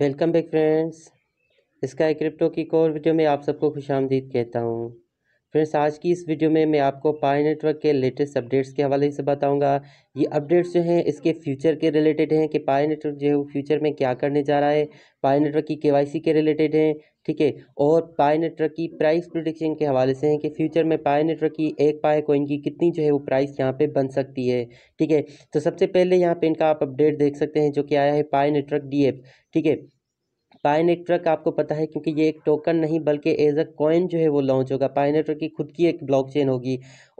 welcome back friends इसका crypto की एक और वीडियो में आप सबको खुश आमदीद कहता हूँ फ्रेंड्स आज की इस वीडियो में मैं आपको पाई नेटवर्क के लेटेस्ट अपडेट्स के हवाले से बताऊंगा ये अपडेट्स जो हैं इसके फ्यूचर के रिलेटेड हैं कि पाई नेटवर्क जो है वो फ्यूचर में क्या करने जा रहा है पाई नेटवर्क की केवाईसी के रिलेटेड हैं ठीक है और पाई नेटवर्क की प्राइस प्रोडिक्शन के हवाले से हैं कि फ्यूचर में पाई नेटवर्क की एक पाए कोइन की कितनी जो है वो प्राइस यहाँ पर बन सकती है ठीक है तो सबसे पहले यहाँ पर इनका आप अपडेट देख सकते हैं जो कि आया है पाई नेटवर्क डी ठीक है पाए नेटवर्क आपको पता है क्योंकि ये एक टोकन नहीं बल्कि एज अ कॉइन जो है वो लॉन्च होगा पाए नेटवर्क की खुद की एक ब्लॉकचेन होगी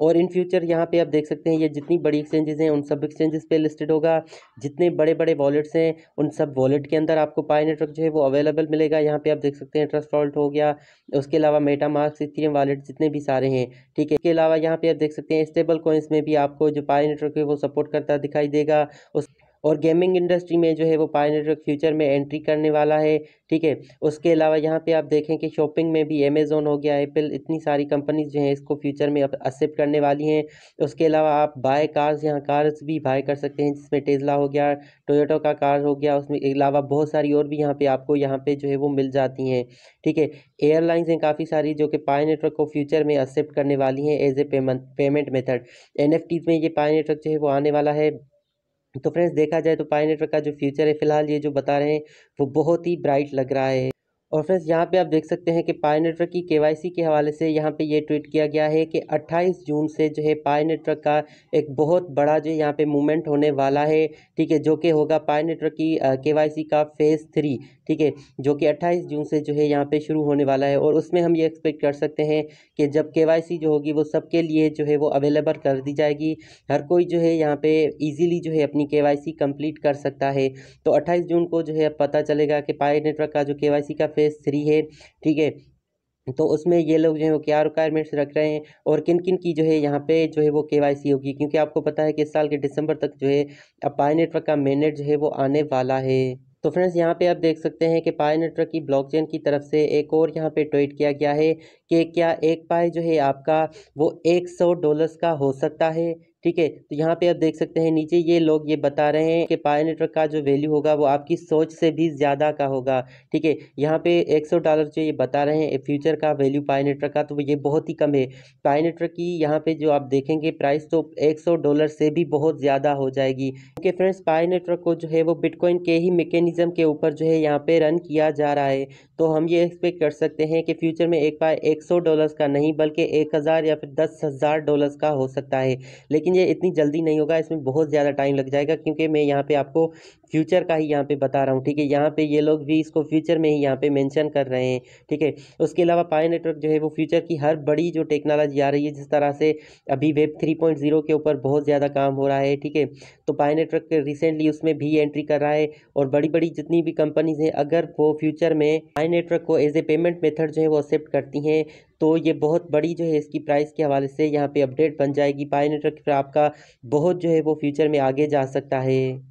और इन फ्यूचर यहाँ पे आप देख सकते हैं ये जितनी बड़ी एक्सचेंजेस हैं उन सब एक्सचेंजेस पे लिस्टेड होगा जितने बड़े बड़े वॉलेट्स हैं उन सब वॉलेट के अंदर आपको पाए नेटवर्क जो है वो अवेलेबल मिलेगा यहाँ पर आप देख सकते हैं ट्रस्ट वॉल्ट हो गया उसके अलावा मेटा मार्क्स इथीएम वॉलेट जितने भी सारे हैं ठीक है इसके अलावा यहाँ पे आप देख सकते हैं स्टेबल कॉइन्स में भी आपको जो पाए नेटवर्क है वो सपोर्ट करता दिखाई देगा उस और गेमिंग इंडस्ट्री में जो है वो पाई नेटवर्क फ्यूचर में एंट्री करने वाला है ठीक है उसके अलावा यहाँ पे आप देखें कि शॉपिंग में भी अमेज़ोन हो गया एप्पल इतनी सारी कंपनीज जो हैं इसको फ्यूचर में एक्सेप्ट करने वाली हैं उसके अलावा आप बाय कार्स यहाँ कार्स भी बाय कर सकते हैं जिसमें टेजला हो गया टोयोटो का कार हो गया उसमें अलावा बहुत सारी और भी यहाँ पर आपको यहाँ पर जो है वो मिल जाती हैं ठीक है एयरलाइंस हैं काफ़ी सारी जो कि पाई नेटवर्क को फ्यूचर में एक्सेप्ट करने वाली हैं as a payment payment method एन में ये पाई नेटवर्क जो है वो आने वाला है तो फ्रेंड्स देखा जाए तो नेटवर्क का जो फ्यूचर है फिलहाल ये जो बता रहे हैं वो बहुत ही ब्राइट लग रहा है और फ्रेंड्स यहाँ पे आप देख सकते हैं कि पाई नेटवर्क की केवाईसी के हवाले से यहाँ पे ये ट्वीट किया गया है कि 28 जून से जो है पाई नेटवर्क का एक बहुत बड़ा जो यहाँ पे मूवमेंट होने वाला है ठीक है जो कि होगा पाई नेटवर्क की केवाईसी का फेज़ थ्री ठीक है जो कि 28 जून से जो है यहाँ पे शुरू होने वाला है और उसमें हम ये एक्सपेक्ट कर सकते हैं कि जब के जो होगी वो सबके लिए जो है वो अवेलेबल कर दी जाएगी हर कोई जो है यहाँ पर ईजिली जो है अपनी के कंप्लीट कर सकता है तो अट्ठाईस जून को जो है पता चलेगा कि पाई नेटवर्क का जो के का पे थ्री है ठीक है तो उसमें ये लोग जो है वो क्या रिक्वायरमेंट्स रख रहे हैं और किन किन की जो है यहाँ पे जो है वो केवाईसी होगी क्योंकि आपको पता है कि इस साल के दिसंबर तक जो है अब पाए नेटवर्क का मेननेट जो है वो आने वाला है तो फ्रेंड्स यहाँ पे आप देख सकते हैं कि पाए नेटवर्क की ब्लॉकचेन की तरफ से एक और यहाँ पे ट्वीट किया गया है कि क्या एक पाए जो है आपका वो एक सौ डॉलर्स का हो सकता है ठीक है तो यहाँ पे आप देख सकते हैं नीचे ये लोग ये बता रहे हैं कि पाए नेटवर्क का जो वैल्यू होगा वो आपकी सोच से भी ज़्यादा का होगा ठीक है यहाँ पे 100 डॉलर जो ये बता रहे हैं फ्यूचर का वैल्यू पाए नेटवर्क का तो ये बहुत ही कम है पाए नेटवर्क की यहाँ पे जो आप देखेंगे प्राइस तो सौ डॉलर से भी बहुत ज़्यादा हो जाएगी ओके फ्रेंड्स पाए नेटवर्क को जो है वो बिटकॉइन के ही मेकेनिज़म के ऊपर जो है यहाँ पर रन किया जा रहा है तो हम ये एक्सपेक्ट कर सकते हैं कि फ्यूचर में एक पाए एक सौ डॉलर्स का नहीं बल्कि एक हज़ार या फिर दस हज़ार डॉलर्स का हो सकता है लेकिन लेकिन ये इतनी जल्दी नहीं होगा इसमें बहुत ज़्यादा टाइम लग जाएगा क्योंकि मैं यहाँ पे आपको फ्यूचर का ही यहाँ पे बता रहा हूँ ठीक है यहाँ पे ये लोग भी इसको फ्यूचर में ही यहाँ पे मेंशन कर रहे हैं ठीक है उसके अलावा पाए नेटवर्क जो है वो फ्यूचर की हर बड़ी जो टेक्नोलॉजी आ रही है जिस तरह से अभी वेब थ्री पॉइंट जीरो के ऊपर बहुत ज़्यादा काम हो रहा है ठीक है तो पाए नेटवर्क रिसेंटली उसमें भी एंट्री कर रहा है और बड़ी बड़ी जितनी भी कंपनीज हैं अगर वो फ्यूचर में पाए नेटवर्क को एज ए पेमेंट मेथड जो है वो एक्सेप्ट करती हैं तो ये बहुत बड़ी जो है इसकी प्राइस के हवाले से यहाँ पे अपडेट बन जाएगी पर आपका बहुत जो है वो फ्यूचर में आगे जा सकता है